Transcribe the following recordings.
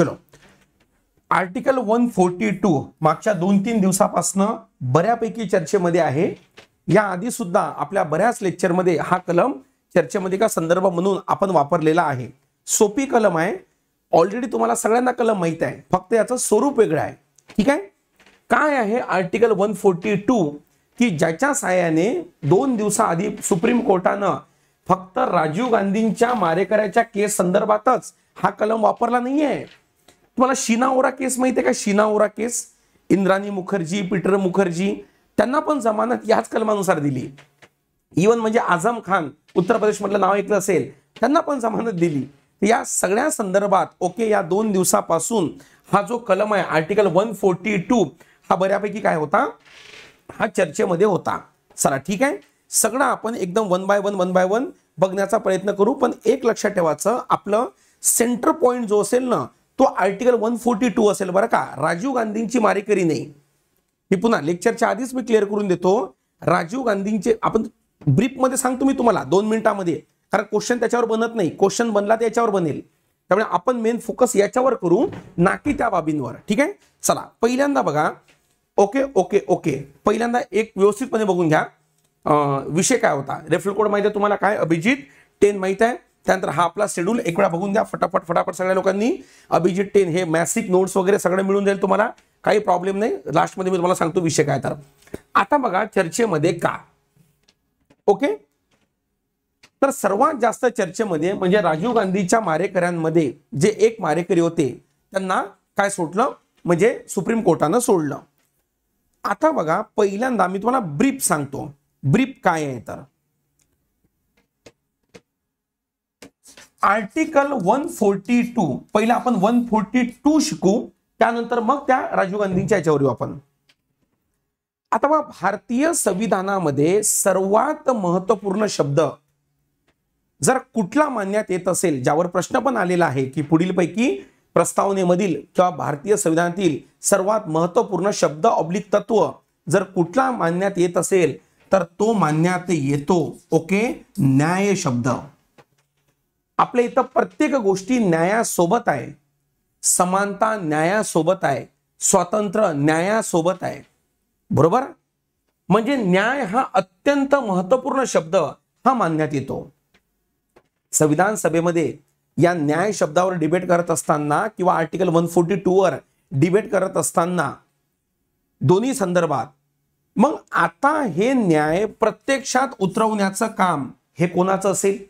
चलो article one forty to मागच्या दोन तीन दिवसापासनं बऱ्यापैकी चर्चेमध्ये आहे या आधी सुद्धा आपल्या बऱ्याच लेक्चरमध्ये हा कलम चर्चेमध्ये का संदर्भ म्हणून आपण वापरलेला आहे सोपी कलम आहे ऑलरेडी तुम्हाला सगळ्यांना कलम माहित आहे फक्त याचं स्वरूप वेगळं आहे ठीक आहे काय आहे आर्टिकल वन फोर्टी टू की ज्याच्या साह्याने दोन दिवसाआधी सुप्रीम कोर्टानं फक्त राजीव गांधींच्या मारेकऱ्याच्या केस संदर्भातच हा कलम वापरला नाहीये तुम्हाला ओरा केस माहिती आहे का ओरा केस इंद्राणी मुखर्जी पीटर मुखर्जी त्यांना पण जमानत याच कलमानुसार दिली इवन म्हणजे आझम खान उत्तर प्रदेश मधलं नाव ऐकलं असेल त्यांना पण जमानत दिली या सगळ्या संदर्भात ओके या दोन दिवसापासून हा जो कलम आहे आर्टिकल वन फोर्टी टू हा बऱ्यापैकी काय होता हा चर्चेमध्ये होता चला ठीक आहे सगळं आपण एकदम one by one one by one बघण्याचा प्रयत्न करू पण एक लक्षात ठेवायचं आपलं सेंटर पॉइंट जो असेल ना तो आर्टिकल वन फोर्टी टू असेल बरं का राजीव गांधींची मारेकरी नाही मी पुन्हा लेक्चरच्या आधीच मी क्लिअर करून देतो राजीव गांधींचे आपण मध्ये सांगतो मी तुम्हाला दोन मिनिटांमध्ये कारण क्वेश्चन त्याच्यावर बनत नाही क्वेश्चन बनला तर याच्यावर बनेल त्यामुळे आपण मेन फोकस याच्यावर करू ना की त्या बाबींवर ठीक आहे चला पहिल्यांदा बघा ओके ओके ओके पहिल्यांदा एक व्यवस्थितपणे बघून घ्या विषय काय होता रेफरल कोड माहिती आहे तुम्हाला काय अभिजित टेन माहित आहे त्यानंतर हा आपला शेड्यूल एक वेळा बघून द्या फटाफट फटाफट सगळ्या लोकांनी अभिजित टेन हे मॅसिक नोट्स वगैरे सगळं मिळून जाईल तुम्हाला काही प्रॉब्लेम नाही लास्टमध्ये मी तुम्हाला सांगतो विषय काय तर आता बघा चर्चेमध्ये का ओके तर सर्वात जास्त चर्चेमध्ये म्हणजे राजीव गांधीच्या मारेकऱ्यांमध्ये जे एक मारेकरी होते त्यांना काय सोडलं म्हणजे सुप्रीम कोर्टानं सोडलं आता बघा पहिल्यांदा मी तुम्हाला ब्रीफ सांगतो ब्रीफ काय आहे तर आर्टिकल वन फोर्टी टू पहिला आपण वन फोर्टी टू शिकू त्यानंतर मग त्या राजीव गांधींच्या याच्यावर येऊ आपण आता मग भारतीय संविधानामध्ये सर्वात महत्वपूर्ण शब्द जर कुठला मानण्यात येत असेल ज्यावर प्रश्न पण आलेला आहे की पुढीलपैकी प्रस्तावनेमधील किंवा भारतीय संविधानातील सर्वात महत्वपूर्ण शब्द ऑब्लिक तत्व जर कुठला मानण्यात येत असेल तर तो मानण्यात येतो ओके न्याय शब्द आपल्या इथं प्रत्येक गोष्टी न्यायासोबत आहे समानता न्यायासोबत आहे स्वातंत्र्य न्यायासोबत आहे बरोबर म्हणजे न्याय हा अत्यंत महत्वपूर्ण शब्द हा मानण्यात येतो संविधान सभेमध्ये या न्याय शब्दावर डिबेट करत असताना किंवा आर्टिकल वन फोर्टी वर डिबेट करत असताना दोन्ही संदर्भात मग आता हे न्याय प्रत्यक्षात उतरवण्याचं काम हे कोणाचं असेल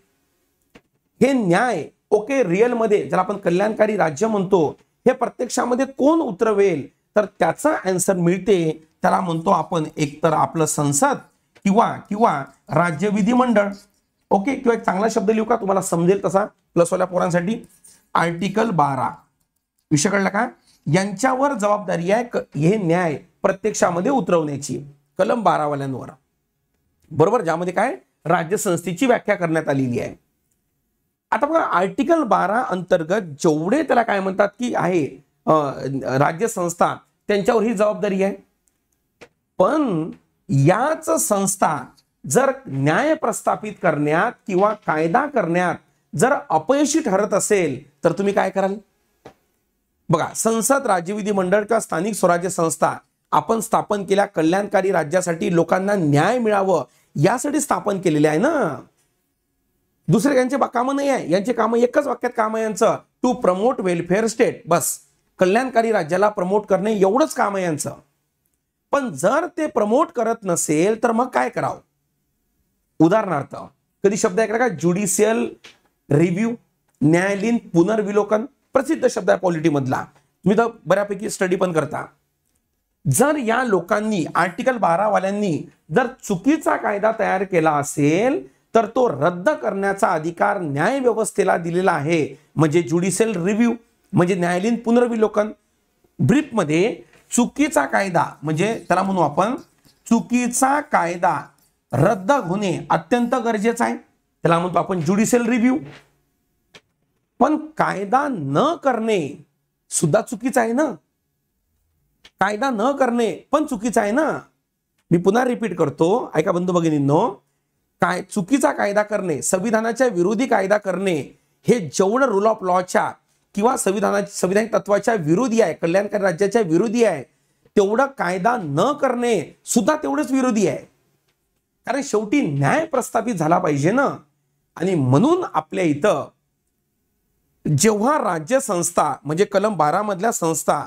हे न्याय ओके रिअलमध्ये जर आपण कल्याणकारी राज्य म्हणतो हे प्रत्यक्षामध्ये कोण उतरवेल तर त्याचा अँसर मिळते त्याला म्हणतो आपण एकतर आपलं संसद किंवा किंवा राज्य विधिमंडळ ओके किंवा एक चांगला शब्द लिहू का तुम्हाला समजेल तसा प्लसवाल्या पोरांसाठी आर्टिकल बारा विषय कळला का यांच्यावर जबाबदारी आहे हे न्याय प्रत्यक्षामध्ये उतरवण्याची कलम बारावाल्यांवर बरोबर ज्यामध्ये काय राज्य संस्थेची व्याख्या करण्यात आलेली आहे आता बघा आर्टिकल बारा अंतर्गत जेवढे त्याला काय म्हणतात की आहे राज्य संस्था त्यांच्यावर ही जबाबदारी आहे पण याच संस्था जर न्याय प्रस्थापित करण्यात किंवा कायदा करण्यात जर अपयशी ठरत असेल तर तुम्ही काय कराल बघा संसद राज्य मंडळ किंवा स्थानिक स्वराज्य संस्था आपण स्थापन केल्या कल्याणकारी राज्यासाठी लोकांना न्याय मिळावं यासाठी स्थापन केलेले आहे ना दुसरे यांचे कामं नाही आहे यांचे काम एकच वाक्यात काम आहे यांचं टू प्रमोट वेलफेअर स्टेट बस कल्याणकारी राज्याला प्रमोट करणे एवढंच काम आहे यांचं पण जर ते प्रमोट करत नसेल तर मग काय करावं उदाहरणार्थ कधी शब्द ऐकला का ज्युडिशियल रिव्ह्यू न्यायालयीन पुनर्विलोकन प्रसिद्ध शब्द आहे पॉलिटी मधला तुम्ही तर बऱ्यापैकी स्टडी पण करता जर या लोकांनी आर्टिकल वाल्यांनी जर चुकीचा कायदा तयार केला असेल तर तो रद्द करण्याचा अधिकार न्यायव्यवस्थेला दिलेला आहे म्हणजे ज्युडिशियल रिव्ह्यू म्हणजे न्यायालयीन पुनर्विलोकन मध्ये चुकीचा कायदा म्हणजे त्याला म्हणू आपण चुकीचा कायदा रद्द होणे अत्यंत गरजेचं आहे त्याला म्हणतो आपण ज्युडिशियल रिव्ह्यू पण कायदा न करणे सुद्धा चुकीचं आहे ना कायदा न करणे पण चुकीचं आहे ना मी पुन्हा रिपीट करतो ऐका बंधू भगिनींनो काय चुकीचा कायदा करणे संविधानाच्या विरोधी कायदा करणे हे जेवढं रूल ऑफ लॉच्या किंवा संविधानाच्या संविधानिक तत्वाच्या विरोधी आहे कल्याणकारी राज्याच्या विरोधी आहे तेवढं कायदा न करणे सुद्धा तेवढंच विरोधी आहे कारण शेवटी न्याय प्रस्थापित झाला पाहिजे ना आणि म्हणून आपल्या इथं जेव्हा राज्य संस्था म्हणजे कलम बारा मधल्या संस्था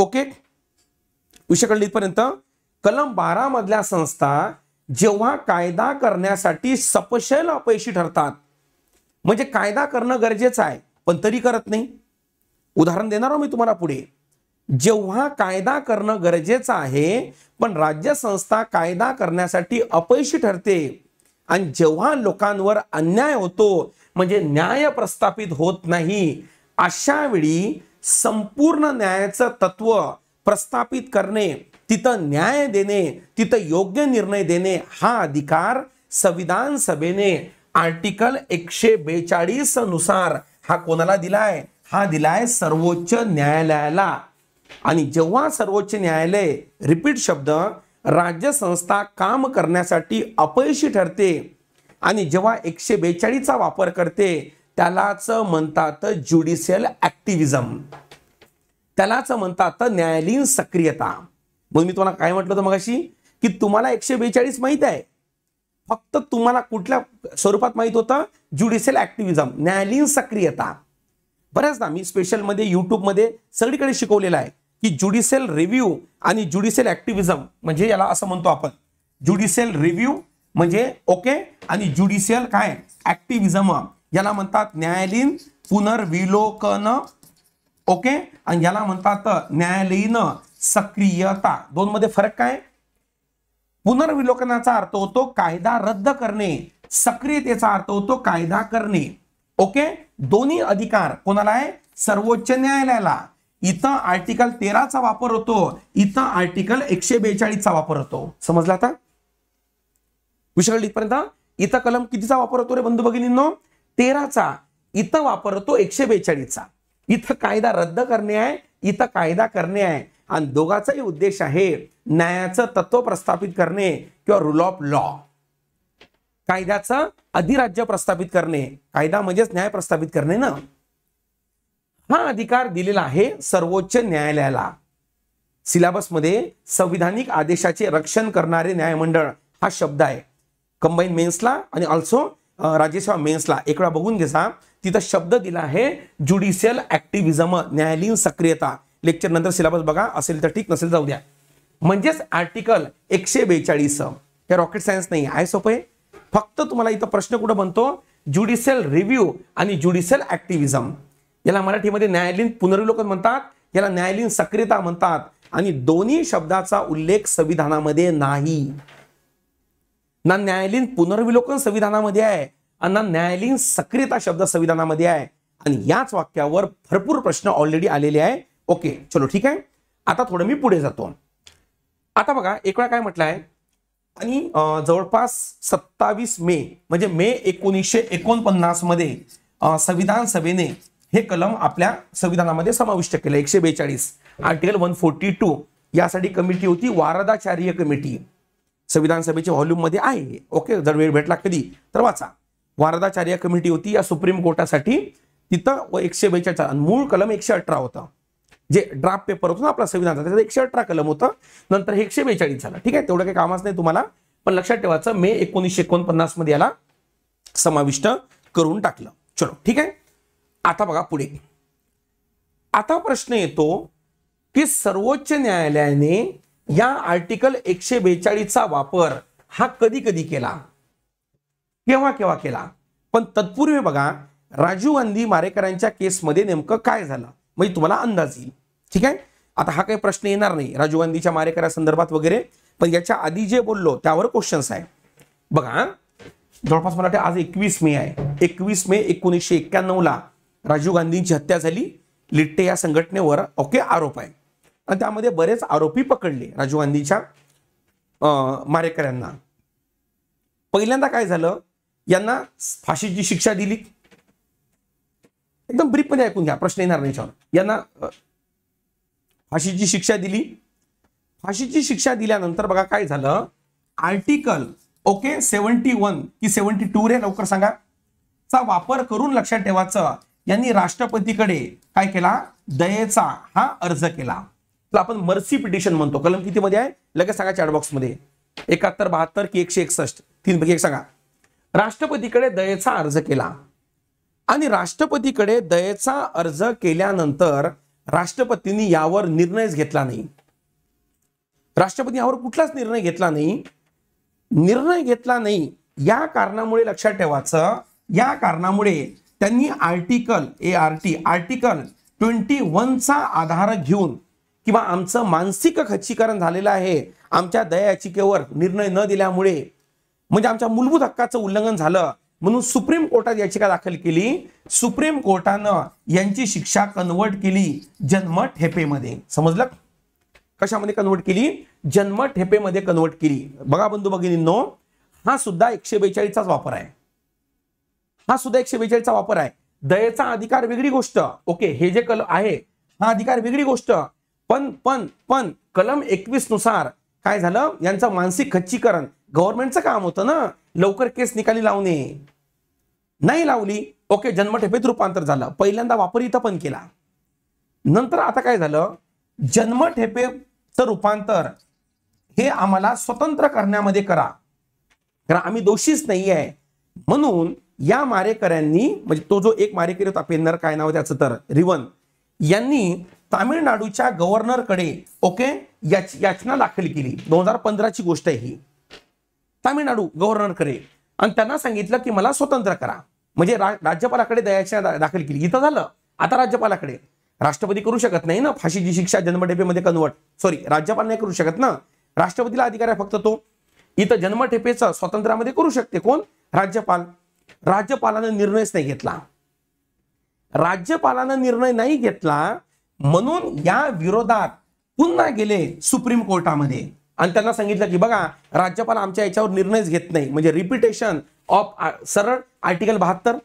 ओके विषय इथपर्यंत कलम बारा मधल्या संस्था जेव्हा कायदा करण्यासाठी सपशैल अपयशी ठरतात म्हणजे कायदा करणं गरजेचं आहे पण तरी करत नाही उदाहरण देणार आहो मी तुम्हाला पुढे जेव्हा कायदा करणं गरजेचं आहे पण राज्य संस्था कायदा करण्यासाठी अपयशी ठरते आणि जेव्हा लोकांवर अन्याय होतो म्हणजे न्याय प्रस्थापित होत नाही अशा वेळी संपूर्ण न्यायाचं तत्व प्रस्थापित करणे तिथं न्याय देणे तिथं योग्य निर्णय देणे हा अधिकार संविधान सभेने आर्टिकल एकशे बेचाळीस नुसार हा कोणाला दिलाय हा दिलाय सर्वोच्च न्यायालयाला आणि जेव्हा सर्वोच्च न्यायालय रिपीट शब्द राज्य संस्था काम करण्यासाठी अपयशी ठरते आणि जेव्हा एकशे बेचाळीसचा वापर करते त्यालाच म्हणतात ज्युडिशियल ॲक्टिव्हिझम त्यालाच म्हणतात न्यायालयीन सक्रियता मग मी तुम्हाला काय म्हटलं होतं मगाशी की तुम्हाला एकशे बेचाळीस माहीत आहे फक्त तुम्हाला कुठल्या स्वरूपात माहीत होतं ज्युडिशियल ऍक्टिव्हिजम न्यायालयीन सक्रियता बऱ्याचदा ना मी स्पेशलमध्ये युट्यूबमध्ये सगळीकडे शिकवलेलं आहे की ज्युडिशियल रिव्ह्यू आणि ज्युडिशियल ऍक्टिव्हिझम म्हणजे याला असं म्हणतो आपण ज्युडिशियल रिव्ह्यू म्हणजे ओके आणि ज्युडिशियल काय ऍक्टिव्हिझम याला म्हणतात न्यायालयीन पुनर्विलोकन ओके आणि याला म्हणतात न्यायालयीन सक्रियता दोन मध्ये फरक काय पुनर्विलोकनाचा अर्थ होतो कायदा रद्द करणे सक्रियतेचा अर्थ होतो कायदा करणे ओके दोन्ही अधिकार कोणाला आहे सर्वोच्च न्यायालयाला इथं आर्टिकल तेराचा वापर होतो इथं आर्टिकल एकशे बेचाळीसचा वापर होतो समजला आता विषय इथपर्यंत इथं कलम कितीचा वापर होतो रे बंधू भगिनींनो तेराचा इथं वापर होतो एकशे बेचाळीसचा इथं कायदा रद्द करणे आहे इथं कायदा करणे आहे आणि दोघांचाही उद्देश आहे न्यायाचं तत्व प्रस्थापित करणे किंवा रूल ऑफ लॉ कायद्याचं अधिराज्य प्रस्थापित करणे कायदा म्हणजेच न्याय प्रस्थापित करणे ना हा अधिकार दिलेला आहे सर्वोच्च न्यायालयाला सिलेबसमध्ये संविधानिक आदेशाचे रक्षण करणारे न्यायमंडळ हा शब्द आहे कंबाईन मेन्सला आणि ऑल्सो राज्यसेवा मेन्सला एक वेळा बघून घेसा तिथं शब्द दिला आहे ज्युडिशियल ऍक्टिव्हिजम न्यायालयीन सक्रियता लेक्चर नंतर सिलेबस बघा असेल तर ठीक नसेल जाऊ द्या म्हणजेच आर्टिकल एकशे बेचाळीस हे रॉकेट सायन्स नाही आहे सोपे आहे फक्त तुम्हाला इथं प्रश्न कुठं बनतो ज्युडिशियल रिव्ह्यू आणि ज्युडिशियल ऍक्टिव्हिझम याला मराठीमध्ये न्यायालयीन पुनर्विलोकन म्हणतात याला न्यायालयीन सक्रियता म्हणतात आणि दोन्ही शब्दाचा उल्लेख संविधानामध्ये नाही ना न्यायालयीन पुनर्विलोकन संविधानामध्ये आहे आणि ना न्यायालयीन सक्रियता शब्द संविधानामध्ये आहे आणि याच वाक्यावर भरपूर प्रश्न ऑलरेडी आलेले आहे ओके चलो ठीक आहे आता थोडं मी पुढे जातो आता बघा एक वेळा काय म्हटलं आहे आणि जवळपास सत्तावीस मे म्हणजे मे एकोणीसशे एकोणपन्नास मध्ये संविधान सभेने हे कलम आपल्या संविधानामध्ये समाविष्ट केलं एकशे बेचाळीस आर्टिकल वन फोर्टी टू यासाठी कमिटी होती वारदाचार्य कमिटी संविधान सभेच्या मध्ये आहे ओके जर वेळ भेटला कधी तर वाचा वारदाचार्य कमिटी होती या सुप्रीम कोर्टासाठी तिथं एकशे बेचाळीस मूळ कलम एकशे अठरा होता जे ड्राफ्ट पेपर होतो ना आपला संविधान त्याचं एकशे अठरा कलम होतं नंतर एकशे बेचाळीस झालं ठीक आहे तेवढं काही कामच नाही तुम्हाला पण लक्षात ठेवायचं मे एकोणीसशे एकोणपन्नास मध्ये याला समाविष्ट करून टाकलं चलो ठीक आहे आता बघा पुढे आता प्रश्न येतो की सर्वोच्च न्यायालयाने या आर्टिकल एकशे बेचाळीसचा वापर हा कधी कधी केला केव्हा केव्हा केला पण तत्पूर्वी बघा राजीव गांधी मारेकरांच्या केसमध्ये नेमकं काय झालं म्हणजे तुम्हाला अंदाज येईल ठीक आहे आता हा काही प्रश्न येणार नाही राजीव गांधीच्या संदर्भात वगैरे पण याच्या आधी जे बोललो त्यावर क्वेश्चन्स आहे बघा जवळपास मला वाटतं आज एकवीस मे आहे एकवीस मे एकोणीसशे एक्क्याण्णवला राजीव गांधींची हत्या झाली लिट्टे या संघटनेवर ओके आरोप आहे आणि त्यामध्ये बरेच आरोपी पकडले राजीव गांधीच्या मारेकऱ्यांना पहिल्यांदा काय झालं यांना फाशीची शिक्षा दिली एकदम ब्रीफमध्ये ऐकून घ्या प्रश्न येणार नाही यांना फाशीची शिक्षा दिली फाशीची शिक्षा दिल्यानंतर बघा काय झालं आर्टिकल ओके सेव्हन्टी वन की सेव्हन्टी टू रे लवकर सांगा चा वापर करून लक्षात ठेवायचं यांनी राष्ट्रपतीकडे काय केला दयेचा हा अर्ज केला आपण मर्सी पिटिशन म्हणतो कलम किती मध्ये आहे लगेच सांगा चॅट मध्ये एकाहत्तर बहात्तर की एकशे एकसष्ट तीन पैकी एक सांगा राष्ट्रपतीकडे दयेचा अर्ज केला आणि राष्ट्रपतीकडे दयेचा अर्ज केल्यानंतर राष्ट्रपतींनी यावर निर्णयच घेतला नाही राष्ट्रपती यावर कुठलाच निर्णय घेतला नाही निर्णय घेतला नाही या कारणामुळे लक्षात ठेवायचं या कारणामुळे त्यांनी article A R T article twenty वनचा आधार घेऊन किंवा आमचं मानसिक खच्चीकरण झालेलं आहे आमच्या दयाचिकेवर निर्णय न दिल्यामुळे म्हणजे आमच्या मूलभूत हक्काचं उल्लंघन झालं म्हणून सुप्रीम कोर्टात याचिका दाखल केली सुप्रीम कोर्टानं यांची शिक्षा कन्वर्ट केली जन्म ठेपेमध्ये समजलं कशामध्ये कन्वर्ट केली जन्म ठेपेमध्ये कन्वर्ट केली बघा बंधू भगिनींनो हा सुद्धा एकशे बेचाळीसचाच वापर आहे हा सुद्धा एकशे बेचाळीसचा वापर आहे दयेचा अधिकार वेगळी गोष्ट ओके हे जे कल आहे हा अधिकार वेगळी गोष्ट पण पण पण कलम एकवीस नुसार काय झालं यांचं मानसिक खच्चीकरण गव्हर्नमेंटचं काम होतं ना लवकर केस निकाली लावणे नाही लावली ओके जन्मठेपेत रूपांतर झालं पहिल्यांदा वापर इथं पण केला नंतर आता काय झालं जन्मठेपेचं रूपांतर हे आम्हाला स्वतंत्र करण्यामध्ये करा कारण आम्ही दोषीच नाही आहे म्हणून या मारेकऱ्यांनी म्हणजे तो जो एक मारेकरी होता पेन्नर काय नाव त्याचं तर रिवन यांनी तामिळनाडूच्या गव्हर्नरकडे ओके याच याचना दाखल केली दोन हजार पंधराची गोष्ट आहे ही तामिळनाडू करे आणि त्यांना सांगितलं की मला स्वतंत्र करा म्हणजे राज्यपालाकडे दयाच्या दाखल केली इथं झालं आता राज्यपालाकडे राष्ट्रपती करू शकत नाही ना फाशीची शिक्षा जन्मठेपेमध्ये कन्वर्ट सॉरी राज्यपाल नाही करू शकत ना राष्ट्रपतीला अधिकार आहे फक्त तो इथं जन्मठेपेचा स्वातंत्र्यामध्ये करू शकते कोण राज्यपाल राज्यपालानं निर्णयच नाही घेतला राज्यपालानं निर्णय नाही घेतला म्हणून या विरोधात पुन्हा गेले सुप्रीम कोर्टामध्ये आणि त्यांना सांगितलं की बघा राज्यपाल आमच्या याच्यावर निर्णयच घेत नाही म्हणजे रिपिटेशन ऑफ सरळ आर्टिकल बहात्तर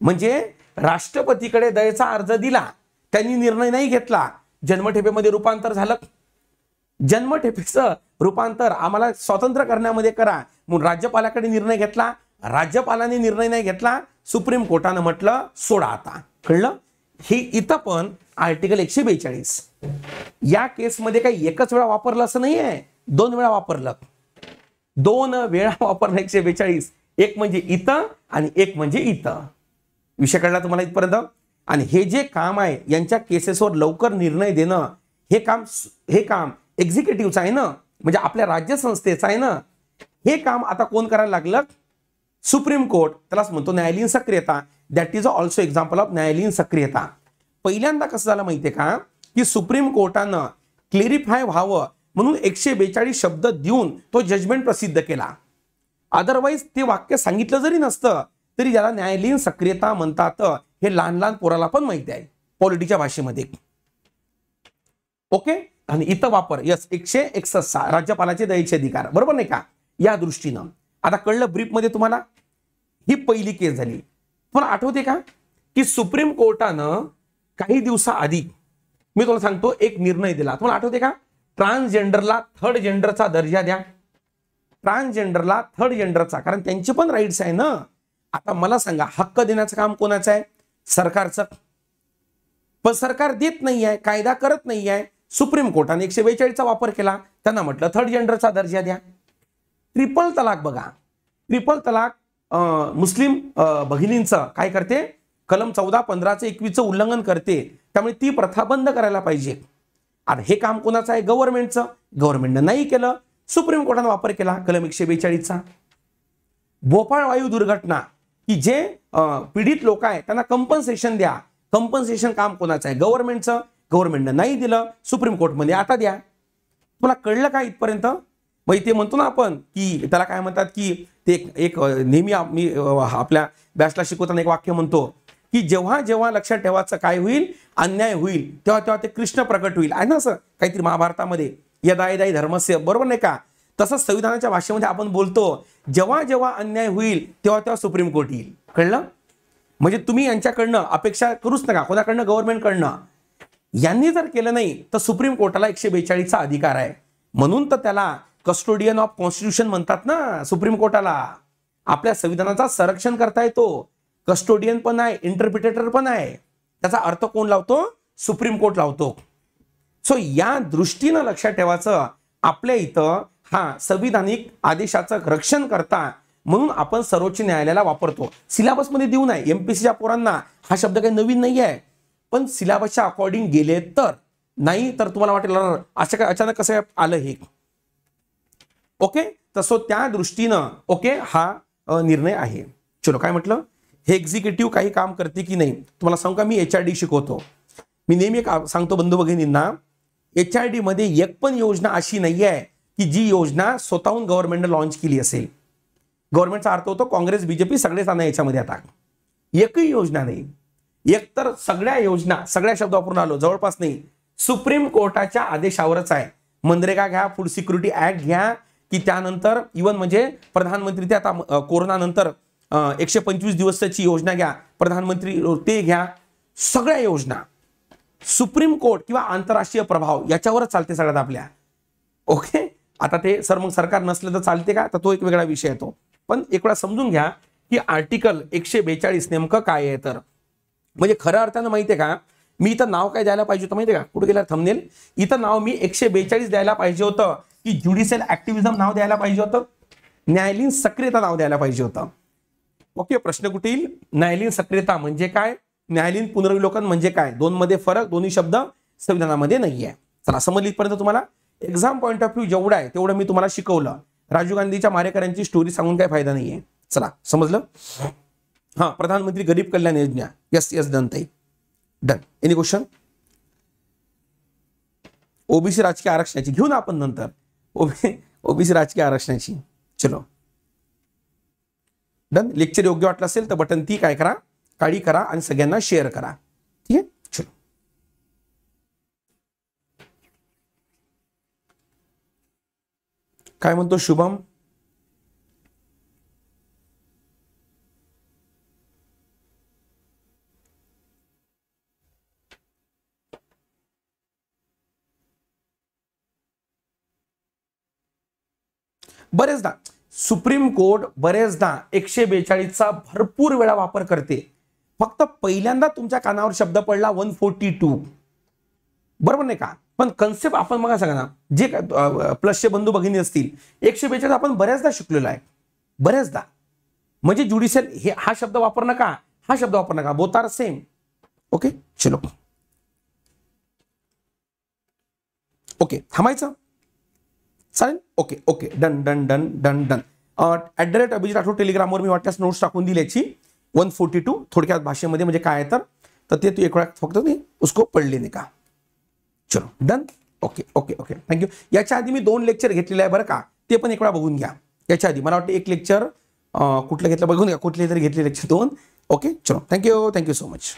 म्हणजे राष्ट्रपतीकडे दयेचा अर्ज दिला त्यांनी निर्णय नाही घेतला जन्मठेपेमध्ये रूपांतर झालं जन्मठेपेचं रूपांतर आम्हाला स्वतंत्र करण्यामध्ये करा म्हणून राज्यपालाकडे निर्णय घेतला राज्यपालांनी निर्णय नाही घेतला सुप्रीम कोर्टानं म्हटलं सोडा आता कळलं हे इथं पण आर्टिकल एकशे बेचाळीस या केसमध्ये काही एकच वेळा वापरलं असं नाहीये दोन वेळा वापरलं दोन वेळा वापरलं एकशे बेचाळीस एक म्हणजे इथं आणि एक म्हणजे इथं विषय कळला तुम्हाला इथपर्यंत आणि हे जे काम आहे यांच्या केसेसवर लवकर निर्णय देणं हे काम हे काम एक्झिक्युटिव्हचं आहे ना म्हणजे आपल्या राज्य संस्थेचं आहे ना हे काम आता कोण करायला लागलं सुप्रीम कोर्ट त्यालाच म्हणतो न्यायालयीन सक्रियता that is also example of न्यायालयीन सक्रियता पहिल्यांदा कसं झालं माहितीये का की सुप्रीम कोर्टानं क्लेरिफाय व्हावं म्हणून एकशे बेचाळीस शब्द देऊन तो जजमेंट प्रसिद्ध केला अदरवाईज ते वाक्य सांगितलं जरी नसतं तरी ज्याला न्यायालयीन सक्रियता म्हणतात हे लहान लहान पोराला पण माहिती आहे पॉलिटीच्या भाषेमध्ये ओके आणि इथं वापर यस एकशे एकसष्ट सहा राज्यपालाचे द्यायचे अधिकार बरोबर नाही का या दृष्टीनं आता कळलं ब्रीफमध्ये तुम्हाला ही पहिली केस झाली तुम्हाला आठवते का की सुप्रीम कोर्टानं काही दिवसाआधी मी तुम्हाला सांगतो एक निर्णय दिला तुम्हाला आठवते का ट्रान्सजेंडरला थर्ड जेंडरचा दर्जा द्या ट्रान्सजेंडरला थर्ड जेंडरचा कारण त्यांचे पण राईट्स आहे ना आता मला सांगा हक्क देण्याचं काम कोणाचं आहे सरकारचं पण सरकार देत नाही आहे कायदा करत नाही आहे सुप्रीम कोर्टाने एकशे बेचाळीसचा वापर केला त्यांना म्हटलं थर्ड जेंडरचा दर्जा द्या ट्रिपल तलाक बघा ट्रिपल तलाक मुस्लिम भगिनींचं काय करते कलम चौदा पंधराचं एकवीसचं उल्लंघन करते त्यामुळे ती प्रथा बंद करायला पाहिजे आता हे काम कोणाचं आहे गव्हर्नमेंटचं गव्हर्नमेंटनं नाही केलं सुप्रीम कोर्टानं वापर केला कलम एकशे बेचाळीसचा भोपाळ वायू दुर्घटना की जे पीडित लोक आहेत त्यांना कंपन्सेशन द्या कंपन्सेशन काम कोणाचं आहे गव्हर्नमेंटचं गव्हर्नमेंटनं नाही दिलं सुप्रीम कोर्टमध्ये आता द्या तुला कळलं का इथपर्यंत मग ते म्हणतो ना आपण की त्याला काय म्हणतात की ते एक नेहमी मी आपल्या बॅचला शिकवताना एक वाक्य म्हणतो की जेव्हा जेव्हा लक्षात ठेवायचं काय होईल अन्याय होईल तेव्हा तेव्हा ते कृष्ण प्रकट होईल आहे ना असं काहीतरी महाभारतामध्ये यदायदायी धर्मस्य बरोबर नाही का तसंच संविधानाच्या भाषेमध्ये आपण बोलतो जेव्हा जेव्हा अन्याय होईल तेव्हा तेव्हा सुप्रीम कोर्ट येईल कळलं म्हणजे तुम्ही यांच्याकडनं अपेक्षा करूच नका कोणाकडनं गव्हर्नमेंटकडनं यांनी जर केलं नाही तर सुप्रीम कोर्टाला एकशे बेचाळीसचा अधिकार आहे म्हणून तर त्याला कस्टोडियन ऑफ कॉन्स्टिट्यूशन म्हणतात ना सुप्रीम कोर्टाला आपल्या संविधानाचा संरक्षण करता येतो कस्टोडियन पण आहे इंटरप्रिटेटर पण आहे त्याचा अर्थ कोण लावतो सुप्रीम कोर्ट लावतो सो या दृष्टीनं लक्षात ठेवायचं आपल्या इथं हा संविधानिक आदेशाचं रक्षण करता म्हणून आपण सर्वोच्च न्यायालयाला वापरतो सिलेबसमध्ये देऊ नये एमपीसीच्या पोरांना हा शब्द काही नवीन नाही आहे पण सिलेबसच्या अकॉर्डिंग गेले तर नाही तर तुम्हाला वाटेल असं काय अचानक कसं आलं हे ओके तसं त्या दृष्टीनं ओके हा निर्णय आहे चलो काय म्हटलं हे एक्झिक्युटिव्ह काही काम करते की नाही तुम्हाला सांगू का मी एच आर डी शिकवतो मी नेहमी सांगतो बंधू भगिनींना एच आर डीमध्ये एक पण योजना अशी नाही आहे की जी योजना स्वतःहून गव्हर्नमेंटनं लॉन्च केली असेल गव्हर्नमेंटचा अर्थ होतो काँग्रेस बीजेपी सगळेच आणा याच्यामध्ये आता एकही योजना नाही एकतर सगळ्या योजना सगळ्या शब्द वापरून आलो जवळपास नाही सुप्रीम कोर्टाच्या आदेशावरच आहे मनरेगा घ्या फूड सिक्युरिटी ऍक्ट घ्या की त्यानंतर इवन म्हणजे प्रधानमंत्री ते आता कोरोनानंतर एकशे पंचवीस दिवसाची योजना घ्या प्रधानमंत्री ते घ्या सगळ्या योजना सुप्रीम कोर्ट किंवा आंतरराष्ट्रीय प्रभाव याच्यावरच चालते सगळ्यात आपल्या ओके आता ते सर मग सरकार नसलं तर चालते का तर तो एक वेगळा विषय येतो पण एक समजून घ्या की आर्टिकल एकशे बेचाळीस नेमकं काय आहे तर म्हणजे खऱ्या अर्थानं माहिती आहे का मी इथं नाव काय द्यायला पाहिजे होतं माहितीये का कुठे गेला थमनेल इथं नाव मी एकशे बेचाळीस द्यायला पाहिजे होतं की ज्युडिशियल ऍक्टिव्हिजम नाव द्यायला पाहिजे होतं न्यायालयीन सक्रियता नाव द्यायला पाहिजे होतं ओके प्रश्न कुठे येईल न्यायालयीन सक्रियता म्हणजे काय न्यायालयीन पुनर्विलोकन म्हणजे काय दोन मध्ये फरक दोन्ही शब्द संविधानामध्ये नाही आहे चला समजली इथपर्यंत तुम्हाला एक्झाम पॉईंट ऑफ व्ह्यू जेवढा आहे तेवढं मी तुम्हाला शिकवलं राजीव गांधीच्या मारेकऱ्यांची स्टोरी सांगून काय फायदा नाहीये चला समजलं हा प्रधानमंत्री गरीब कल्याण योजना यस यस डन ताई डन एनी क्वेश्चन ओबीसी राजकीय आरक्षणाची घेऊ ना आपण नंतर ओबीसी राजकीय आरक्षणाची चलो डन लेक्चर योग्य वाटलं असेल तर बटन ती काय करा काळी करा आणि सगळ्यांना शेअर करा ठीक आहे चलो काय म्हणतो शुभम बरेचदा सुप्रीम कोर्ट बरेचदा एकशे बेचाळीसचा भरपूर वेळा वापर करते फक्त पहिल्यांदा तुमच्या कानावर शब्द पडला वन फोर्टी टू बरोबर नाही का पण कन्सेप्ट आपण बघा सांगा ना जे प्लसचे बंधू भगिनी असतील एकशे बेचाळीस आपण बऱ्याचदा शिकलेलो आहे बऱ्याचदा म्हणजे ज्युडिशियल हे हा शब्द वापर नका हा शब्द वापर नका बोतार आर सेम ओके चलो ओके थांबायचं चालेल okay okay done done done done done at the rate Abhijit Rathod टेलिग्रामवर मी वाटल्यास नोट्स टाकून दिल्याची वन फोर्टी टू थोडक्यात भाषेमध्ये म्हणजे काय तर तर ते तू एक वेळा फक्त नाही उसको पडले नाही का चलो done okay okay okay thank you याच्या आधी मी दोन लेक्चर घेतलेले आहे बरं का ते पण एक वेळा बघून घ्या याच्या आधी मला वाटतं एक लेक्चर कुठलं घेतलं बघून घ्या कुठले तरी घेतले लेक्चर दोन ओके चलो थँक्यू थँक्यू सो मच